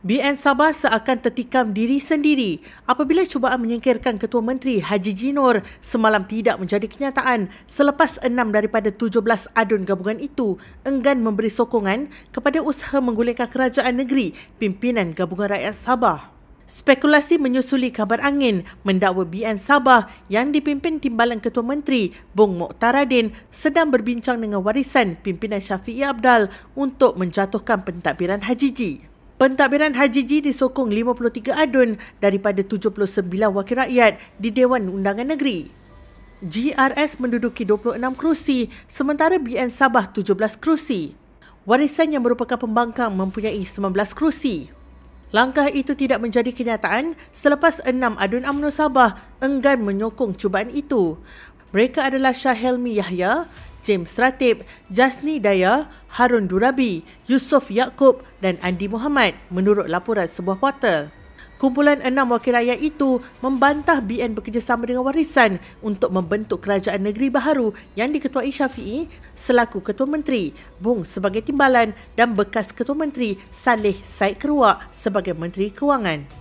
BN Sabah seakan tertikam diri sendiri apabila cubaan menyingkirkan Ketua Menteri Haji Jinor semalam tidak menjadi kenyataan selepas enam daripada 17 adun gabungan itu enggan memberi sokongan kepada usaha menggulingkan kerajaan negeri pimpinan gabungan rakyat Sabah. Spekulasi menyusuli kabar angin mendakwa BN Sabah yang dipimpin Timbalan Ketua Menteri Bung Mokhtaradin sedang berbincang dengan warisan pimpinan Syafiq Abdal untuk menjatuhkan pentadbiran Haji Jinor. Pentadbiran Haji Ji disokong 53 adun daripada 79 wakil rakyat di Dewan Undangan Negeri. GRS menduduki 26 kerusi sementara BN Sabah 17 kerusi. Warisan yang merupakan pembangkang mempunyai 19 kerusi. Langkah itu tidak menjadi kenyataan selepas 6 adun UMNO Sabah enggan menyokong cubaan itu. Mereka adalah Syahelmi Yahya, James Ratib, Jasni Daya, Harun Durabi, Yusof Yaakob dan Andi Muhammad menurut laporan sebuah portal. Kumpulan enam wakil rakyat itu membantah BN bekerjasama dengan warisan untuk membentuk kerajaan negeri baharu yang diketuai Syafi'i selaku Ketua Menteri, Bung sebagai timbalan dan bekas Ketua Menteri Saleh Said Keruak sebagai Menteri Kewangan.